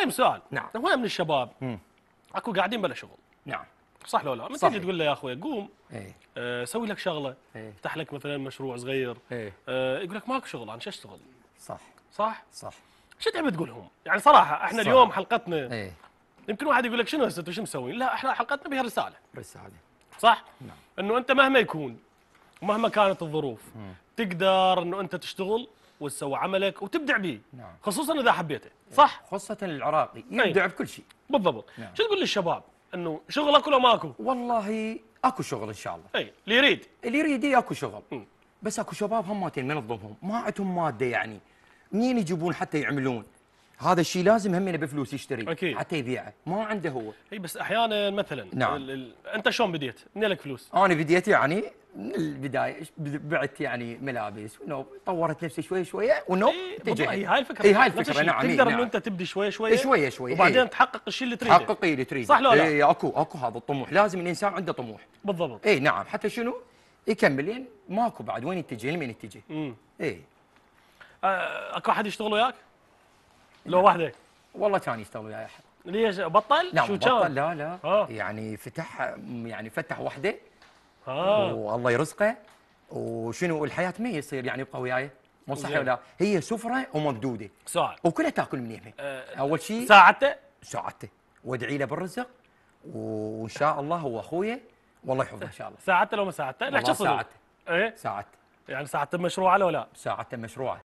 هاي سؤال نعم هنا طيب، من الشباب مم. اكو قاعدين بلا شغل نعم صح لو لا ما تيجي تقول له يا اخوي قوم ايه. آه سوي لك شغله ايه. افتح لك مثلا مشروع صغير ايه. آه يقول لك ماكو شغل انا شو اشتغل صح صح صح شو تقول تقولهم يعني صراحه احنا صح. اليوم حلقتنا ايه. يمكن واحد يقول لك شنو هسه انتم شو مسوين لا احنا حلقتنا بها رساله رساله صح نعم. انه انت مهما يكون ومهما كانت الظروف مم. تقدر انه انت تشتغل وتسوي عملك وتبدع به نعم. خصوصا اذا حبيته إيه. صح خاصه العراقي إيه. يبدع بكل شيء بالضبط نعم. شو تقول للشباب انه شغلك ولا ماكو والله اكو شغل ان شاء الله اي اللي يريد اللي يريد إيه اكو شغل م. بس اكو شباب ماتين من نظمهم ما عندهم ماده يعني منين يجيبون حتى يعملون هذا الشيء لازم همينه بفلوس يشتري أكيد. حتى يبيعه ما عنده هو اي بس احيانا مثلا نعم. ال ال انت شلون بديت؟ من لك فلوس؟ انا بديت يعني من البدايه بعت يعني ملابس ونوب طورت نفسي شويه شويه ونوب إيه تجي هاي الفكره اي هاي الفكره نعم تقدر نعم. انه انت تبدي شويه شويه شويه شويه وبعدين إيه تحقق الشيء اللي تريده تحقق اللي تريده صح لو لا؟ اي اكو اكو هذا الطموح لازم الانسان عنده طموح بالضبط اي نعم حتى شنو يكمل لين يعني ماكو بعد وين يتجه لمين يتجه اي آه، اكو احد يشتغل وياك؟ لو نعم. وحدك والله كان يشتغل وياي احد ليش بطل؟ لا نعم، شو بطل لا لا آه. يعني فتح يعني فتح وحده آه. والله يرزقه وشنو الحياه ما يصير يعني يبقى وياي مو صحيح ولا هي سفره وممدوده صح وكلها تاكل من أه اول شيء ساعته ساعته وادعي له بالرزق وان شاء الله هو اخويا والله يحفظه ان شاء الله ساعته لو ما ساعته لا ساعته ايه ساعته يعني ساعته مشروعه لو لا ساعته مشروعه